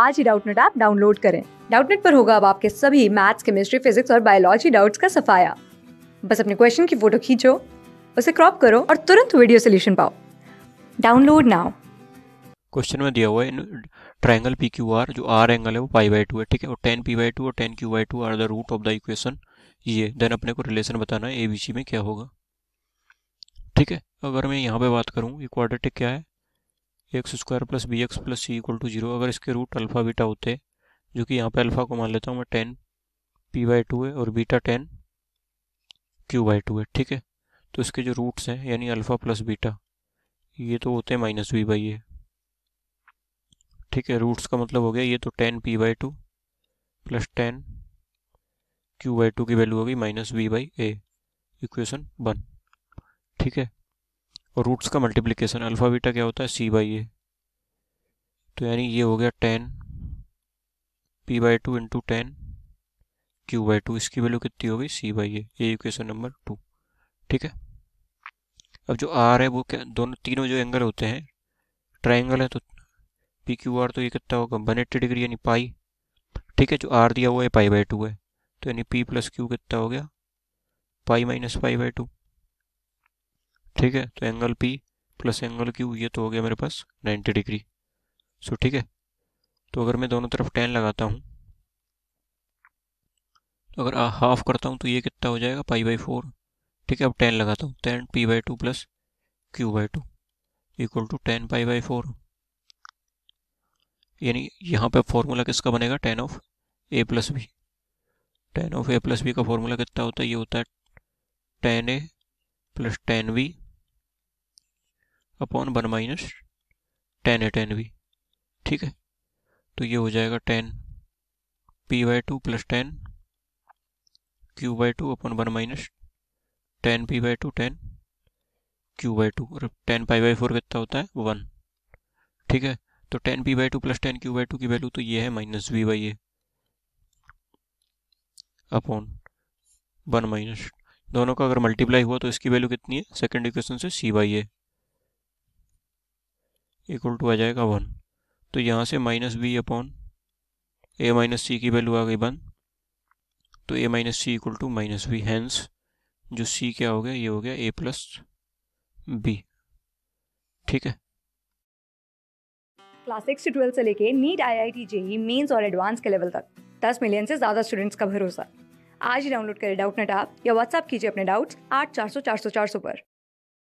आज ही Doubtnut app download करें डाउटनेट पर होगा अब आपके सभी मैथ्स केमिस्ट्री फिजिक्स और बायोलॉजी डाउट्स का सफाया बस अपने क्वेश्चन की फोटो खींचो उसे क्रॉप करो और तुरंत वीडियो सोल्यूशन पाओ डाउनलोड नाउ क्वेश्चन में दिया हुआ है ट्राइंगल पी क्यू आर जो आर एंगल है वो पाई बाई टू है ठीक है और टेन पी बाई टू और tan Q by two are the root of the equation ये देन अपने को रिलेशन बताना है ए बी सी में क्या होगा ठीक है अगर मैं यहाँ पे बात करूँ ये क्वाड्रेटिक क्या है X square plus B X plus C equal to zero अगर इसके रूट अल्फ़ा बीटा होते जो कि यहाँ पे अल्फ़ा को मान लेता हूँ मैं टेन पी बाई टू है और beta tan Q by two है ठीक है तो इसके जो रूट्स हैं यानी अल्फ़ा प्लस बीटा ये तो होते हैं माइनस वी बाई ए ठीक है रूट्स का मतलब हो गया ये तो ten P by two plus ten Q by two की वैल्यू होगी minus we by A equation one ठीक है और रूट्स का मल्टीप्लिकेशन अल्फ़ा बीटा क्या होता है सी बाई ए तो यानी ये हो गया tan P by two into tan Q by two इसकी वैल्यू कितनी होगी सी बाई ए ये इक्वेशन नंबर टू ठीक है अब जो आर है वो क्या दोनों तीनों जो एंगल होते हैं ट्राइंगल है तो पी क्यू आर तो ये कितना होगा वन एट्टी डिग्री यानी पाई ठीक है जो आर दिया हुआ है पाई बाई टू है तो यानी पी प्लस क्यू कितना हो गया pi minus pi by two ठीक है तो angle P plus angle Q ये तो हो गया मेरे पास 90 डिग्री सो ठीक है तो अगर मैं दोनों तरफ टेन लगाता हूँ तो अगर हाफ करता हूँ तो ये कितना हो जाएगा पाई बाई फोर ठीक है अब टेन लगाता हूँ tan P by two plus Q by two equal to tan pi by four यानी यहाँ पे फॉर्मूला किसका बनेगा tan of A plus B tan of A plus B का फॉर्मूला कितना होता है ये होता है tan A plus tan B upon one minus tan है टेन भी ठीक है तो ये हो जाएगा tan P by two plus ten Q by two upon one minus ten P by two ten Q by two और ten pi by four कितना होता है वन ठीक है तो ten P by two plus ten Q by two की value तो ये है minus we by A upon one minus दोनों का अगर मल्टीप्लाई हुआ तो इसकी वैल्यू कितनी है सेकेंड इक्वेशन से C by A equal to आ जाएगा वन तो यहाँ से minus B upon A minus C की वैल्यू आ गई वन तो A minus C equal to minus B hence जो सी क्या हो गया ये हो गया ए प्लस बी ठीक है क्लास सिक्स से ट्वेल्थ से लेके NEET I I T JEE Mains और एडवांस के लेवल तक दस मिलियन से ज़्यादा स्टूडेंट्स का भरोसा आज ही डाउनलोड करें डाउट नेट आप या व्हाट्सएप कीजिए अपने डाउट्स आठ चार सौ चार सौ चार सौ पर